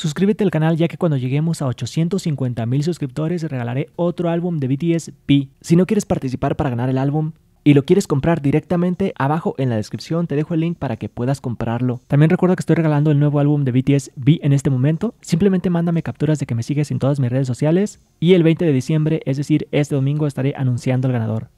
Suscríbete al canal ya que cuando lleguemos a 850 mil suscriptores regalaré otro álbum de BTS B. Si no quieres participar para ganar el álbum y lo quieres comprar directamente, abajo en la descripción te dejo el link para que puedas comprarlo. También recuerdo que estoy regalando el nuevo álbum de BTS B en este momento. Simplemente mándame capturas de que me sigues en todas mis redes sociales y el 20 de diciembre, es decir, este domingo estaré anunciando al ganador.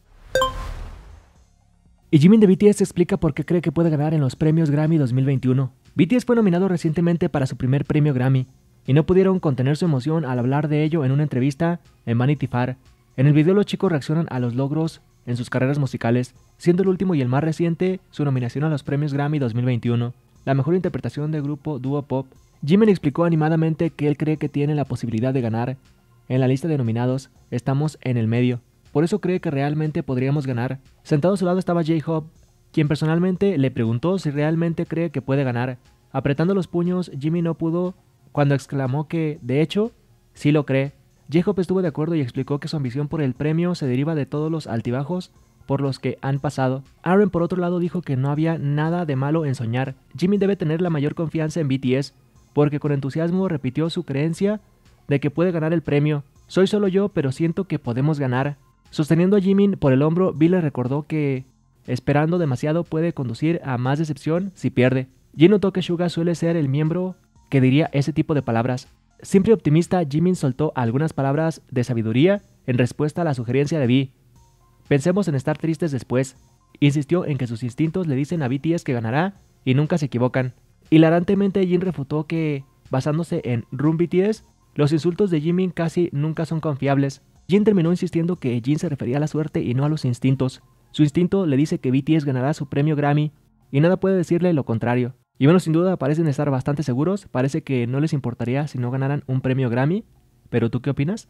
Y Jimin de BTS explica por qué cree que puede ganar en los premios Grammy 2021. BTS fue nominado recientemente para su primer premio Grammy, y no pudieron contener su emoción al hablar de ello en una entrevista en Vanity Fair. En el video los chicos reaccionan a los logros en sus carreras musicales, siendo el último y el más reciente su nominación a los premios Grammy 2021, la mejor interpretación del grupo Duo Pop. Jimin explicó animadamente que él cree que tiene la posibilidad de ganar. En la lista de nominados estamos en el medio por eso cree que realmente podríamos ganar. Sentado a su lado estaba J-Hop, quien personalmente le preguntó si realmente cree que puede ganar. Apretando los puños, Jimmy no pudo cuando exclamó que, de hecho, sí lo cree. J-Hop estuvo de acuerdo y explicó que su ambición por el premio se deriva de todos los altibajos por los que han pasado. Aaron por otro lado dijo que no había nada de malo en soñar. Jimmy debe tener la mayor confianza en BTS, porque con entusiasmo repitió su creencia de que puede ganar el premio. Soy solo yo, pero siento que podemos ganar. Sosteniendo a Jimin por el hombro, Bill le recordó que esperando demasiado puede conducir a más decepción si pierde. Jin notó que Suga suele ser el miembro que diría ese tipo de palabras. Siempre optimista, Jimin soltó algunas palabras de sabiduría en respuesta a la sugerencia de Vi. Pensemos en estar tristes después. Insistió en que sus instintos le dicen a BTS que ganará y nunca se equivocan. Hilarantemente, Jin refutó que, basándose en Room BTS, los insultos de Jimin casi nunca son confiables. Jin terminó insistiendo que Jin se refería a la suerte y no a los instintos. Su instinto le dice que BTS ganará su premio Grammy y nada puede decirle lo contrario. Y bueno, sin duda parecen estar bastante seguros, parece que no les importaría si no ganaran un premio Grammy, pero ¿tú qué opinas?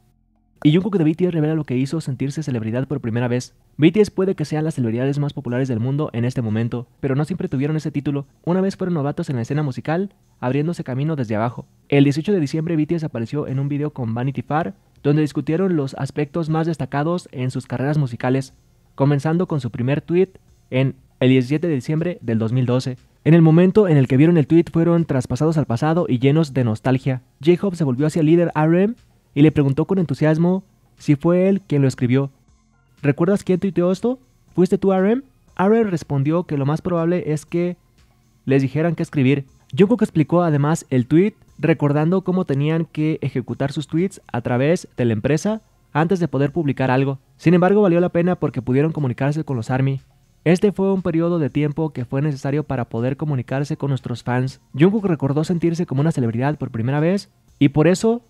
Y Jungkook de BTS revela lo que hizo sentirse celebridad por primera vez. BTS puede que sean las celebridades más populares del mundo en este momento, pero no siempre tuvieron ese título. Una vez fueron novatos en la escena musical, abriéndose camino desde abajo. El 18 de diciembre BTS apareció en un video con Vanity Fair, donde discutieron los aspectos más destacados en sus carreras musicales, comenzando con su primer tweet en el 17 de diciembre del 2012. En el momento en el que vieron el tweet fueron traspasados al pasado y llenos de nostalgia. J-Hope se volvió hacia el líder RM y le preguntó con entusiasmo si fue él quien lo escribió. ¿Recuerdas quién tuiteó esto? ¿Fuiste tú RM? RM respondió que lo más probable es que les dijeran qué escribir, Jungkook explicó además el tweet recordando cómo tenían que ejecutar sus tweets a través de la empresa antes de poder publicar algo. Sin embargo, valió la pena porque pudieron comunicarse con los ARMY. Este fue un periodo de tiempo que fue necesario para poder comunicarse con nuestros fans. Jungkook recordó sentirse como una celebridad por primera vez y por eso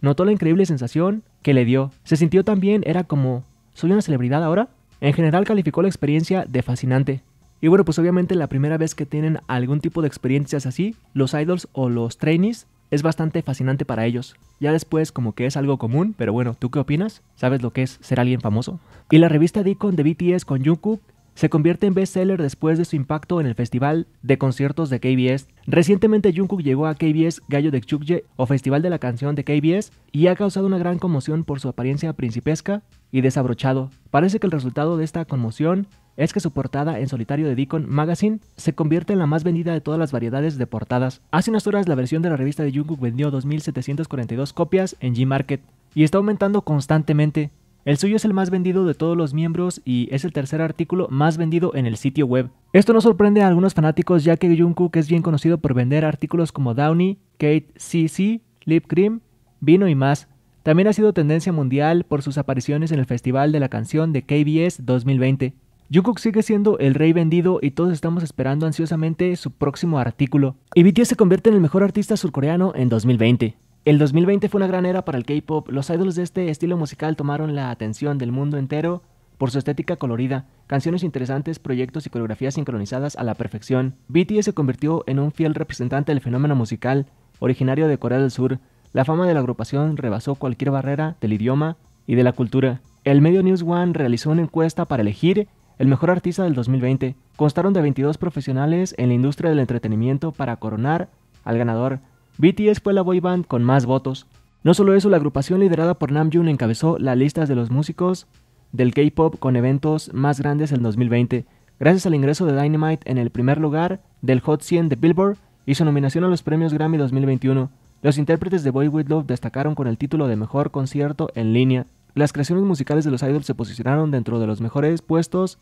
notó la increíble sensación que le dio. Se sintió también, era como, ¿soy una celebridad ahora? En general calificó la experiencia de fascinante. Y bueno, pues obviamente la primera vez que tienen algún tipo de experiencias así, los idols o los trainees, es bastante fascinante para ellos. Ya después como que es algo común, pero bueno, ¿tú qué opinas? ¿Sabes lo que es ser alguien famoso? Y la revista Deacon de BTS con Jungkook se convierte en bestseller después de su impacto en el festival de conciertos de KBS. Recientemente Jungkook llegó a KBS Gallo de Chukje o Festival de la Canción de KBS y ha causado una gran conmoción por su apariencia principesca y desabrochado. Parece que el resultado de esta conmoción es que su portada en solitario de Deacon Magazine se convierte en la más vendida de todas las variedades de portadas. Hace unas horas la versión de la revista de Jungkook vendió 2.742 copias en Gmarket y está aumentando constantemente. El suyo es el más vendido de todos los miembros y es el tercer artículo más vendido en el sitio web. Esto no sorprende a algunos fanáticos ya que Jungkook es bien conocido por vender artículos como Downy, Kate CC, Lip Cream, vino y más. También ha sido tendencia mundial por sus apariciones en el Festival de la Canción de KBS 2020. Jungkook sigue siendo el rey vendido y todos estamos esperando ansiosamente su próximo artículo. Y BTS se convierte en el mejor artista surcoreano en 2020. El 2020 fue una gran era para el K-pop. Los ídolos de este estilo musical tomaron la atención del mundo entero por su estética colorida, canciones interesantes, proyectos y coreografías sincronizadas a la perfección. BTS se convirtió en un fiel representante del fenómeno musical originario de Corea del Sur. La fama de la agrupación rebasó cualquier barrera del idioma y de la cultura. El medio News One realizó una encuesta para elegir el mejor artista del 2020 constaron de 22 profesionales en la industria del entretenimiento para coronar al ganador. BTS fue la boy band con más votos. No solo eso, la agrupación liderada por Namjoon encabezó las listas de los músicos del K-pop con eventos más grandes en 2020, gracias al ingreso de Dynamite en el primer lugar del Hot 100 de Billboard y su nominación a los premios Grammy 2021. Los intérpretes de Boy With Love destacaron con el título de Mejor Concierto en Línea las creaciones musicales de los idols se posicionaron dentro de los mejores puestos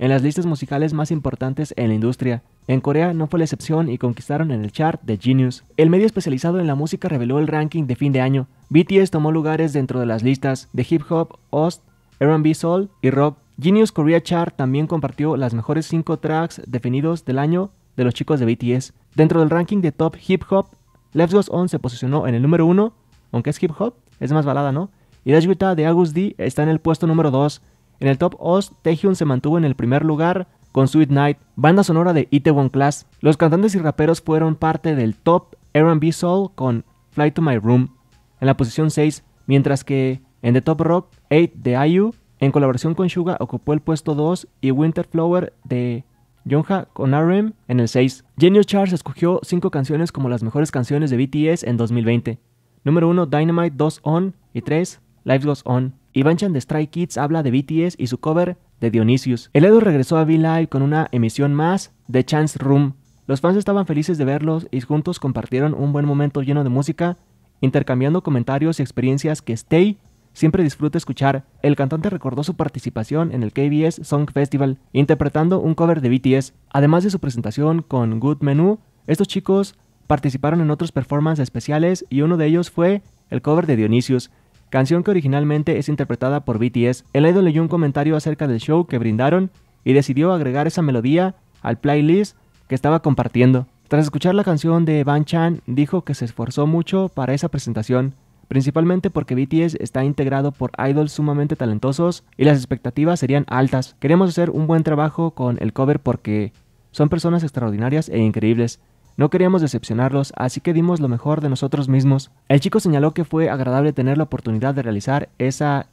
en las listas musicales más importantes en la industria. En Corea no fue la excepción y conquistaron en el chart de Genius. El medio especializado en la música reveló el ranking de fin de año. BTS tomó lugares dentro de las listas de hip hop, host, R&B soul y rock. Genius Korea Chart también compartió las mejores 5 tracks definidos del año de los chicos de BTS. Dentro del ranking de top hip hop, Let's Go On se posicionó en el número 1, aunque es hip hop, es más balada, ¿no? Y Dashwita de Agus D está en el puesto número 2. En el top Oz, Taehyun se mantuvo en el primer lugar con Sweet Night, banda sonora de Itaewon Class. Los cantantes y raperos fueron parte del top R&B Soul con Fly to My Room en la posición 6, mientras que en The Top Rock 8 de IU en colaboración con Suga ocupó el puesto 2 y Winter Flower de Yonha con RM en el 6. Genius Charles escogió 5 canciones como las mejores canciones de BTS en 2020. Número 1 Dynamite 2 On y 3 Life Goes On. Chan de Stray Kids habla de BTS y su cover de Dionysius. El Edu regresó a V-Live con una emisión más de Chance Room. Los fans estaban felices de verlos y juntos compartieron un buen momento lleno de música, intercambiando comentarios y experiencias que Stay siempre disfruta escuchar. El cantante recordó su participación en el KBS Song Festival, interpretando un cover de BTS. Además de su presentación con Good Menu, estos chicos participaron en otros performances especiales y uno de ellos fue el cover de Dionysius canción que originalmente es interpretada por BTS. El idol leyó un comentario acerca del show que brindaron y decidió agregar esa melodía al playlist que estaba compartiendo. Tras escuchar la canción de Van Chan, dijo que se esforzó mucho para esa presentación, principalmente porque BTS está integrado por idols sumamente talentosos y las expectativas serían altas. Queremos hacer un buen trabajo con el cover porque son personas extraordinarias e increíbles. No queríamos decepcionarlos, así que dimos lo mejor de nosotros mismos. El chico señaló que fue agradable tener la oportunidad de realizar esa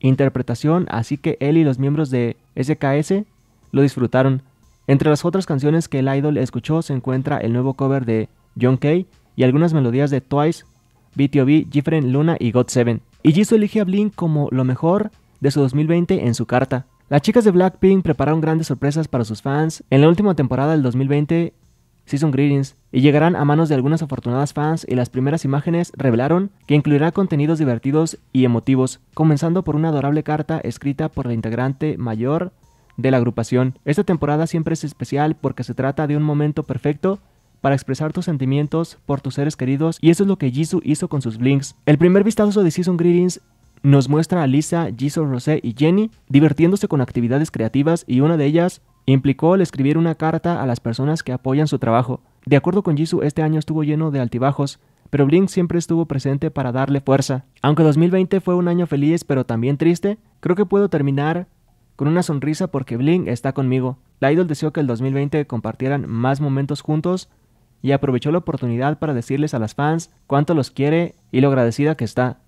interpretación, así que él y los miembros de SKS lo disfrutaron. Entre las otras canciones que el idol escuchó se encuentra el nuevo cover de John Kay y algunas melodías de Twice, BTOB, Jiffren Luna y God 7. Y Jisoo elige a Blink como lo mejor de su 2020 en su carta. Las chicas de Blackpink prepararon grandes sorpresas para sus fans. En la última temporada del 2020, season greetings y llegarán a manos de algunas afortunadas fans y las primeras imágenes revelaron que incluirá contenidos divertidos y emotivos, comenzando por una adorable carta escrita por la integrante mayor de la agrupación. Esta temporada siempre es especial porque se trata de un momento perfecto para expresar tus sentimientos por tus seres queridos y eso es lo que Jisoo hizo con sus blinks. El primer vistazo de Season Greetings nos muestra a Lisa, Jisoo, Rosé y Jenny divirtiéndose con actividades creativas y una de ellas Implicó el escribir una carta a las personas que apoyan su trabajo. De acuerdo con Jisoo, este año estuvo lleno de altibajos, pero Blink siempre estuvo presente para darle fuerza. Aunque 2020 fue un año feliz pero también triste, creo que puedo terminar con una sonrisa porque Blink está conmigo. La Idol deseó que el 2020 compartieran más momentos juntos y aprovechó la oportunidad para decirles a las fans cuánto los quiere y lo agradecida que está.